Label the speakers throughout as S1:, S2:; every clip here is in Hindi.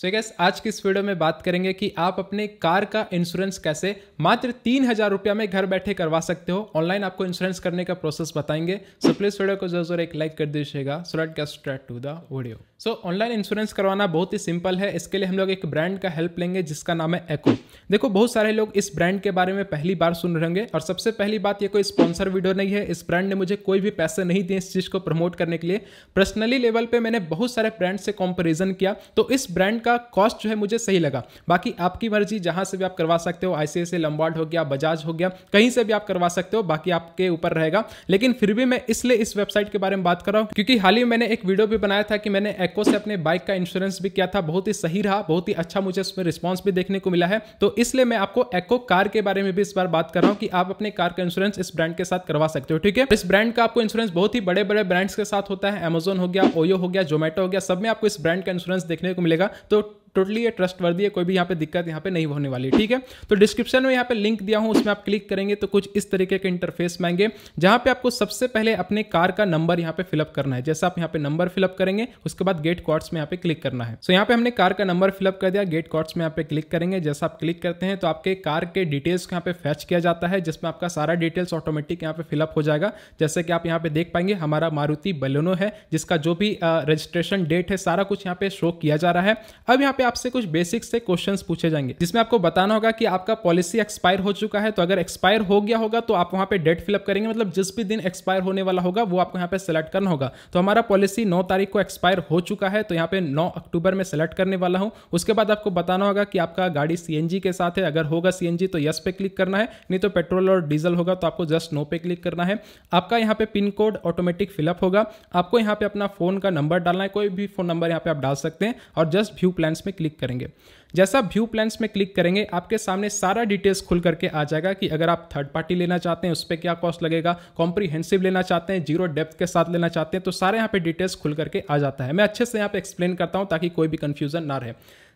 S1: सो so गैस आज की इस वीडियो में बात करेंगे कि आप अपने कार का इंश्योरेंस कैसे मात्र तीन हज़ार रुपया में घर बैठे करवा सकते हो ऑनलाइन आपको इंश्योरेंस करने का प्रोसेस बताएंगे सो प्लीज़ वीडियो को जरूर एक लाइक कर दीजिएगा so let get start to the video so online insurance करवाना बहुत ही सिंपल है इसके लिए हम लोग एक ब्रांड का हेल्प लेंगे जिसका नाम है एको देखो बहुत सारे लोग इस ब्रांड के बारे में पहली बार सुन रहे होंगे और सबसे पहली बात ये कोई स्पॉन्सर वीडियो नहीं है इस ब्रांड ने मुझे कोई भी पैसे नहीं दिए इस चीज़ को प्रमोट करने के लिए पर्सनली लेवल पर मैंने बहुत सारे ब्रांड से कॉम्पेरिजन किया तो इस ब्रांड का कॉस्ट जो है मुझे सही लगा बाकी आपकी मर्जी जहाँ से भी आप करवा सकते हो ऐसे ऐसे लंबार्ड हो गया बजाज हो गया कहीं से भी आप करवा सकते हो बाकी आपके ऊपर रहेगा लेकिन फिर भी मैं इसलिए इस वेबसाइट के बारे में बात कर रहा हूँ क्योंकि हाल ही मैंने एक वीडियो भी बनाया था कि मैंने एक्को से अपने बाइक का इंश्योरेंस भी किया था बहुत ही सही रहा बहुत ही अच्छा मुझे उसमें रिस्पॉन्स भी देखने को मिला है तो इसलिए मैं आपको एक्को कार के बारे में भी इस बार बात कर रहा हूँ कि आप अपने कार का इंश्योरेंस इस ब्रांड के साथ करवा सकते हो ठीक है इस ब्रांड का आपको इंश्योरेंस बहुत ही बड़े बड़े ब्रांड्स के साथ होता है अमेजोन हो गया ओयो हो गया जोमेटो हो गया सब में आपको इस ब्रांड का इंश्योरेंस देखने को मिलेगा तो टोटली ये ट्रस्ट वर्दी है कोई भी यहाँ पे दिक्कत यहाँ पे नहीं होने वाली ठीक है तो डिस्क्रिप्शन में यहाँ पे लिंक दिया हूँ उसमें आप क्लिक करेंगे तो कुछ इस तरीके के इंटरफेस में आएंगे जहाँ पे आपको सबसे पहले अपने कार का नंबर यहाँ पे फिलअप करना है जैसा आप यहाँ पे नंबर फिलअप करेंगे उसके बाद गेट कॉर्ड्स में यहाँ पे क्लिक करना है सो यहाँ पे हमने कार का नंबर फिलअप कर दिया गेट कॉर्ड्स में यहाँ पे क्लिक करेंगे जैसा आप क्लिक करते हैं तो आपके कार के डिटेल्स को यहाँ पे फैच किया जाता है जिसमें आपका सारा डिटेल्स ऑटोमेटिक यहाँ पे फिलअप हो जाएगा जैसे कि आप यहाँ पे देख पाएंगे हमारा मारुति बलोनो है जिसका जो भी रजिस्ट्रेशन डेट है सारा कुछ यहाँ पे शो किया जा रहा है अब यहाँ पे आपसे कुछ बेसिक से क्वेश्चंस पूछे जाएंगे जिसमें आपको बताना होगा कि आपका पॉलिसी एक्सपायर हो चुका है तो अगर एक्सपायर हो गया होगा तो आप वहां पे डेट फिलअप करेंगे मतलब जिस भी दिन एक्सपायर होने वाला होगा वो आपको यहाँ पे सेलेक्ट करना होगा तो हमारा पॉलिसी नौ तारीख को एक्सपायर हो चुका है तो यहाँ पे नौ अक्टूबर में सेलेक्ट करने वाला हूँ उसके बाद आपको बताना होगा कि आपका गाड़ी सी के साथ है अगर होगा सी तो यस पे क्लिक करना है नहीं तो पेट्रोल और डीजल होगा तो आपको जस्ट नो पे क्लिक करना है आपका यहाँ पे पिन कोड ऑटोमेटिक फिलअप होगा आपको यहाँ पे अपना फोन का नंबर डालना है कोई भी फोन नंबर यहाँ पे आप डाल सकते हैं और जस्ट व्यू प्लान्स में में क्लिक करेंगे जैसा व्यू प्लान्स में क्लिक करेंगे आपके सामने सारा डिटेल्स खुल करके आ जाएगा कि अगर आप थर्ड पार्टी लेना चाहते हैं उस पर क्या कॉस्ट लगेगा कॉम्प्रीहेंसिव लेना चाहते हैं जीरो डेप्थ के साथ लेना चाहते हैं तो सारे यहाँ पे डिटेल्स खुल करके आ जाता है मैं अच्छे से यहाँ पे एक्सप्लेन करता हूँ ताकि कोई भी कन्फ्यूजन ना रहे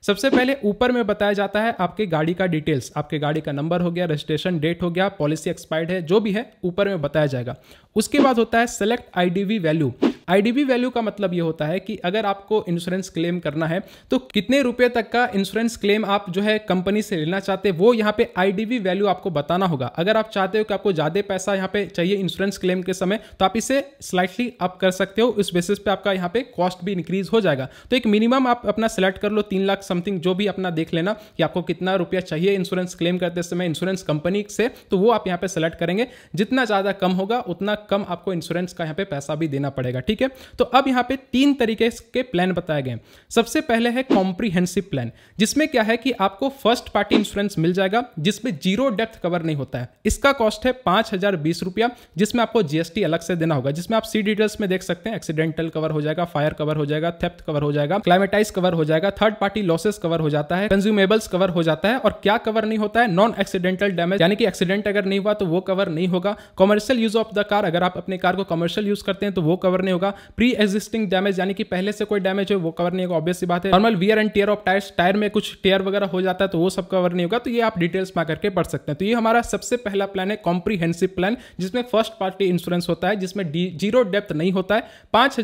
S1: सबसे पहले ऊपर में बताया जाता है आपके गाड़ी का डिटेल्स आपके गाड़ी का नंबर हो गया रजिस्ट्रेशन डेट हो गया पॉलिसी एक्सपायर्ड है जो भी है ऊपर में बताया जाएगा उसके बाद होता है select IDV value IDV value का मतलब ये होता है कि अगर आपको इंश्योरेंस क्लेम करना है तो कितने रुपए तक का इंश्योरेंस क्लेम आप जो है कंपनी से लेना चाहते वो यहाँ पे आईडीबी वैल्यू आपको बताना होगा अगर आप चाहते हो कि आपको ज़्यादा पैसा यहाँ पे चाहिए इंश्योरेंस क्लेम के समय तो आप इसे स्लाइटली अप कर सकते हो उस बेसिस पे आपका यहाँ पे कॉस्ट भी इंक्रीज हो जाएगा तो एक मिनिमम आप अपना सेलेक्ट कर लो तीन लाख समथिंग जो भी अपना देख लेना कि आपको कितना रुपया चाहिए इंश्योरेंस क्लेम करते समय इंश्योरेंस कंपनी से तो वो आप यहाँ पे सेलेक्ट करेंगे जितना ज़्यादा कम होगा उतना कम आपको इंश्योरेंस का यहाँ पे पैसा भी देना पड़ेगा ठीक ठीक है तो अब यहाँ पे तीन तरीके के प्लान बताए गए सबसे पहले है कॉम्प्रीहेंसिव प्लान जिसमें क्या है कि आपको फर्स्ट पार्टी इंश्योरेंस मिल जाएगा जिसमें जीरो डेप्थ कवर नहीं होता है इसका कॉस्ट है पाँच हजार बीस रुपया जिसमें आपको जीएसटी अलग से देना होगा जिसमें आप सी डिटेल्स में देख सकते हैं एक्सीडेंटल कवर हो जाएगा फायर कवर हो जाएगा थेप्थ कवर हो जाएगा क्लाइमेटाइज कवर हो जाएगा थर्ड पार्टी लॉसेस कवर हो जाता है कंज्यूमेबल्स कवर हो जाता है और क्या कवर नहीं होता है नॉन एक्सीडेंटल डैमेज यानी कि एक्सीडेंट अगर नहीं हुआ तो वो कवर नहीं होगा commercial use of the car अगर आप अपने कार को कमर्शियल यूज करते हैं तो वो कवर नहीं होगा होगा प्री एग्जिस्टिंग डैमेज यानी कि पहले से कोई डैमेज है वो कवर नहीं होगा ऑब्वियसली बात है normal wear and tear of tyre tyre में कुछ टेयर वगैरह हो जाता है तो वो सब कवर नहीं होगा तो ये आप डिटेल्स में करके पढ़ सकते हैं तो ये हमारा सबसे पहला प्लान है कॉम्प्रीहेंसिव प्लान जिसमें फर्स्ट पार्टी इंश्योरेंस होता है जिसमें जीरो डेप्थ नहीं होता है पांच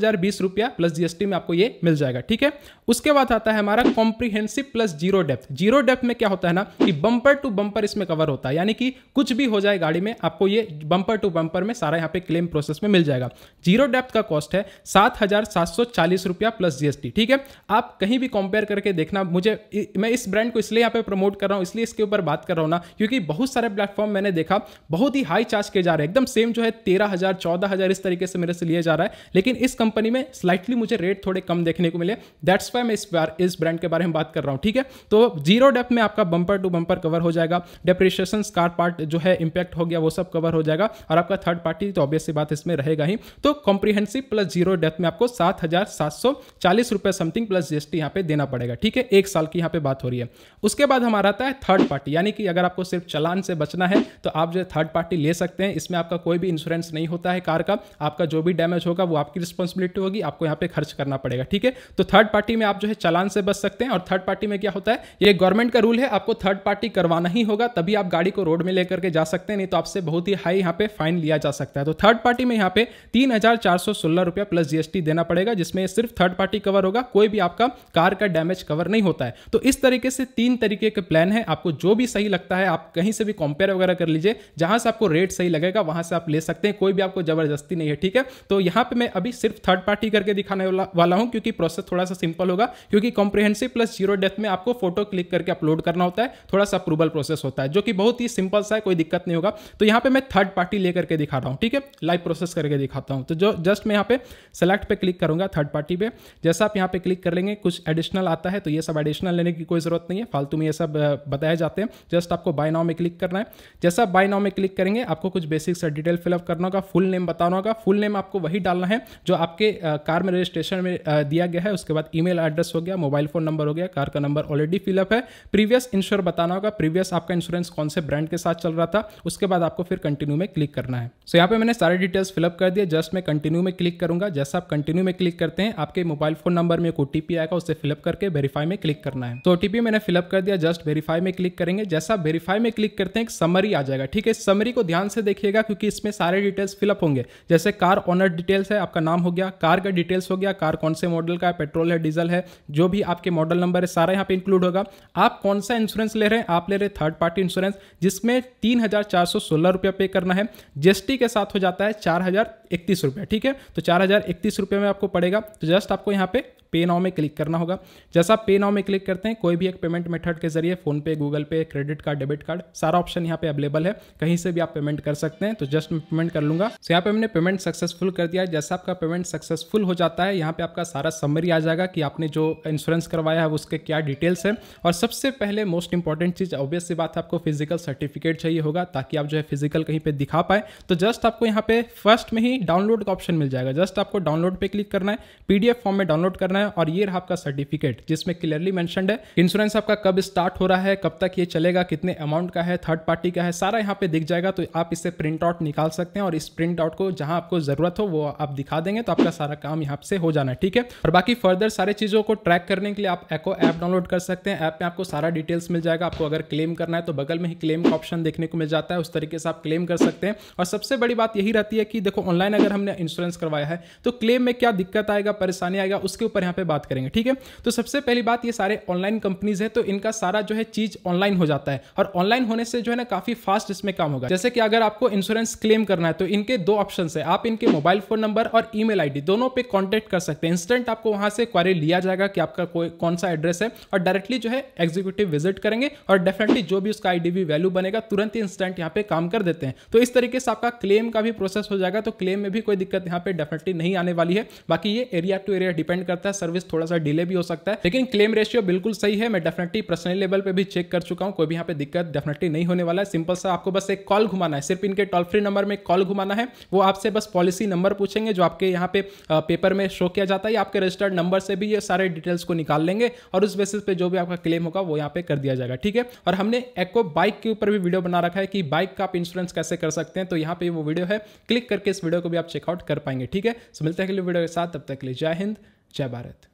S1: रुपया प्लस जीएसटी में आपको ये मिल जाएगा ठीक है उसके बाद आता है हमारा comprehensive plus zero depth zero depth में क्या होता है ना कि बंपर टू बंपर इसमें कवर होता है यानी कि कुछ भी हो जाए गाड़ी में आपको ये बंपर टू बंपर में सारा यहां पे क्लेम प्रोसेस में मिल जाएगा जीरो डेप्थ का कॉस्ट कॉस्ट है सात हज़ार सात सौ चालीस रुपया प्लस जीएसटी ठीक है आप कहीं भी कंपेयर करके देखना मुझे मैं इस ब्रांड को इसलिए यहाँ पे प्रमोट कर रहा हूँ इसलिए इसके ऊपर बात कर रहा हूँ ना क्योंकि बहुत सारे प्लेटफॉर्म मैंने देखा बहुत ही हाई चार्ज किए जा रहे हैं एकदम सेम जो है तेरह हज़ार चौदह हज़ार इस तरीके से मेरे से लिया जा रहा है लेकिन इस कंपनी में स्लाइटली मुझे रेट थोड़े कम देखने को मिले दैट्स वाई मैं इस बार इस ब्रांड के बारे में बात कर रहा हूँ ठीक है तो जीरो डेप में आपका बंपर टू बंपर कवर हो जाएगा डेप्रिशिएशन कार पार्ट जो है इंपैक्ट हो गया वो सब कवर हो जाएगा और आपका थर्ड पार्टी तो ऑब्वियसली बात इसमें रहेगा ही तो कॉम्प्रिहेंसिव प्लस जीरो डेथ में आपको सात हज़ार सात सौ चालीस रुपए समथिंग प्लस जीएसटी यहाँ पे देना पड़ेगा ठीक है एक साल की यहाँ पे बात हो रही है उसके बाद हमारा आता है थर्ड पार्टी यानी कि अगर आपको सिर्फ चलान से बचना है तो आप जो है थर्ड पार्टी ले सकते हैं इसमें आपका कोई भी इंश्योरेंस नहीं होता है कार का आपका जो भी डैमेज होगा वो आपकी रिस्पॉन्सिबिलिटी होगी आपको यहाँ पे खर्च करना पड़ेगा ठीक है तो थर्ड पार्टी में आप जो है चलान से बच सकते हैं और थर्ड पार्टी में क्या होता है ये गवर्नमेंट का रूल है आपको थर्ड पार्टी करवाना ही होगा तभी आप गाड़ी को रोड में लेकर के जा सकते हैं नहीं तो आपसे बहुत ही हाई यहाँ पे फाइन लिया जा सकता है तो थर्ड पार्टी में यहाँ पे तीन हजार चार सौ सोलह पंद्रह रुपया प्लस जीएसटी देना पड़ेगा जिसमें सिर्फ थर्ड पार्टी कवर होगा कोई भी आपका कार का डैमेज कवर नहीं होता है तो इस तरीके से तीन तरीके के प्लान है आपको जो भी सही लगता है आप कहीं से भी कंपेयर वगैरह कर लीजिए जहां से आपको रेट सही लगेगा वहां से आप ले सकते हैं कोई भी आपको जबरदस्ती नहीं है ठीक है तो यहां पर मैं अभी सिर्फ थर्ड पार्टी करके दिखाने वाला हूं क्योंकि प्रोसेस थोड़ा सा सिंपल होगा क्योंकि कॉम्प्रिहेंसिव प्लस जीरो डेथ में आपको फोटो क्लिक करके अपलोड करना होता है थोड़ा सा अप्रूवल प्रोसेस होता है जो कि बहुत ही सिंपल सा है कोई दिक्कत नहीं होगा तो यहां पर मैं थर्ड पार्टी लेकर के दिखा रहा हूं ठीक है लाइव प्रोसेस करके दिखाता हूं तो जो जस्ट मैं यहां पे पे सेलेक्ट पे क्लिक करूंगा थर्ड पार्टी पे जैसा आप यहाँ पे क्लिक कर लेंगे कुछ एडिशनल आता है तो ये सब एडिशनल लेने की कोई ज़रूरत नहीं है फालतू में ये सब बताए जाते हैं जस्ट आपको बाय नाउ में क्लिक करना है जैसा आप बाय नाउ में क्लिक करेंगे आपको कुछ बेसिक्स डिटेल फिलअप करना होगा फुल नेम बताना होगा फुल नेम आपको वही डालना है जो आपके कार में रजिस्ट्रेशन में दिया गया है उसके बाद ई एड्रेस हो गया मोबाइल फ़ोन नंबर हो गया कार का नंबर ऑलरेडी फिलअप है प्रीवियस इंश्योर बताना होगा प्रीवियस आपका इंश्योरेंस कौन से ब्रांड के साथ चल रहा था उसके बाद आपको फिर कंटिन्यू में क्लिक करना है सो so, यहाँ पे मैंने सारे डिटेल्स फिलअप कर दिए जस्ट मैं कंटिन्यू में क्लिक करूँगा जैसा आप कंटिन्यू में क्लिक करते हैं आपके मोबाइल फोन नंबर में एक ओटीपी आएगा उसे फिलअप करके वेरीफाई में क्लिक करना है तो ओटीपी मैंने फिलअप कर दिया जस्ट वेरीफाई में क्लिक करेंगे जैसा वेरीफाई में क्लिक करते हैं एक समरी आ जाएगा ठीक है समरी को ध्यान से देखिएगा क्योंकि इसमें सारे डिटेल्स फिलअप होंगे जैसे कार ऑनर डिटेल्स है आपका नाम हो गया कार का डिटेल्स हो गया कार कौन से मॉडल का है पेट्रोल है डीजल है जो भी आपके मॉडल नंबर है सारा यहाँ पे इंक्लूड होगा आप कौन सा इंश्योरेंस ले रहे हैं आप ले रहे थर्ड पार्टी इंश्योरेंस जिसमें तीन हजार चार सौ सोलह रुपया पे करना है जीएसटी के साथ हो जाता है चार हजार इकतीस रुपया ठीक है तो चार चार हज़ार इकतीस रुपये में आपको पड़ेगा तो जस्ट आपको यहाँ पे पे नाव में क्लिक करना होगा जैसा पे नाव में क्लिक करते हैं कोई भी एक पेमेंट मेथड के जरिए PhonePe Google Pay credit card debit card सारा ऑप्शन यहाँ पे अवेलेबल है कहीं से भी आप पेमेंट कर सकते हैं तो जस्ट मैं पेमेंट कर लूंगा तो यहाँ पे हमने पेमेंट सक्सेसफुल कर दिया जैसा आपका पेमेंट सक्सेसफुल हो जाता है यहाँ पे आपका सारा समरी आ जाएगा कि आपने जो इंश्योरेंस करवाया है उसके क्या डिटेल्स है और सबसे पहले मोस्ट इंपॉर्टेंट चीज़ ऑब्वियस बात है आपको फिजिकल सर्टिफिकेट चाहिए होगा ताकि आप जो है फिजिकल कहीं पर दिखा पाए तो जस्ट आपको यहाँ पे फर्स्ट में ही डाउनलोड का ऑप्शन मिल जाएगा जस्ट आपको डाउनलोड पे क्लिक करना है पीडीएफ फॉर्म में डाउनलोड करना है है और ये रहा आपका सर्टिफिकेट जिसमें क्लियरली मैंशन है इंश्योरेंस आपका कब स्टार्ट हो रहा है कब तक ये चलेगा कितने अमाउंट का है थर्ड पार्टी का है सारा यहाँ पे दिख जाएगा तो आप इसे प्रिंट आउट निकाल सकते हैं और इस प्रिंट आउट को जहां आपको जरूरत हो वो आप दिखा देंगे तो आपका सारा काम यहाँ से हो जाना है ठीक है और बाकी फर्दर सारे चीजों को ट्रैक करने के लिए आप एको ऐप डाउनलोड कर सकते हैं ऐप में आपको सारा डिटेल्स मिल जाएगा आपको अगर क्लेम करना है तो बगल में ही क्लेम का ऑप्शन देखने को मिल जाता है उस तरीके से आप क्लेम कर सकते हैं और सबसे बड़ी बात यही रहती है कि देखो ऑनलाइन अगर हमने इंश्योरेंस करवाया है तो क्लेम में क्या दिक्कत आएगा परेशानी आएगा उसके ऊपर यहाँ पे बात करेंगे ठीक है तो सबसे पहली बात ये सारे ऑनलाइन कंपनीज है तो इनका सारा जो है चीज ऑनलाइन हो जाता है और ऑनलाइन होने से जो है ना काफी फास्ट इसमें काम होगा जैसे कि अगर आपको इंश्योरेंस क्लेम करना है तो इनके दो ऑप्शन है आप इनके मोबाइल फोन नंबर और ई मेल दोनों पे कॉन्टेक्ट कर सकते हैं इंस्टेंट आपको वहां से क्वारी लिया जाएगा कि आपका कोई कौन सा एड्रेस है और डायरेक्टली जो है एग्जीक्यूटिव विजिट करेंगे और डेफिनेटली जो भी उसका आईडीबी वैल्यू बनेगा तुरंत ही इंस्टेंट यहाँ पे काम कर देते हैं तो इस तरीके से आपका क्लेम का भी प्रोसेस हो जाएगा तो क्लेम में भी कोई दिक्कत यहाँ पे डेफिनेटली नहीं आने वाली है बाकी ये एरिया टू एरिया डिपेंड करता है है सर्विस थोड़ा सा डिले भी हो सकता है लेकिन क्लेम रेशियो बिल्कुल सही है मैं डेफिनेटली पर्सनल लेवल पे भी चेक कर चुका हूँ कोई भी यहाँ पे दिक्कत डेफिनेटली नहीं होने वाला है सिंपल सा आपको बस एक कॉल घुमाना है सिर्फ इनके टोल फ्री नंबर में कॉल घुमाना है वो आपसे बस पॉलिसी नंबर पूछेंगे जो आपके यहाँ पे पेपर में शो किया जाता है आपके रजिस्टर्ड नंबर से भी ये सारे डिटेल्स को निकाल लेंगे और उस बेसिस पे जो भी आपका क्लेम होगा वो यहाँ पे कर दिया जाएगा ठीक है और हमने एक्को बाइक के ऊपर भी वीडियो बना रखा है कि बाइक का आप इंश्योरेंस कैसे कर सकते हैं तो यहाँ पे वो वीडियो है क्लिक करके इस वीडियो को भी आप चेकआउट कर पाएंगे ठीक है मिलते हैं अगले वीडियो के साथ तब तक ले जय हिंद जय भारत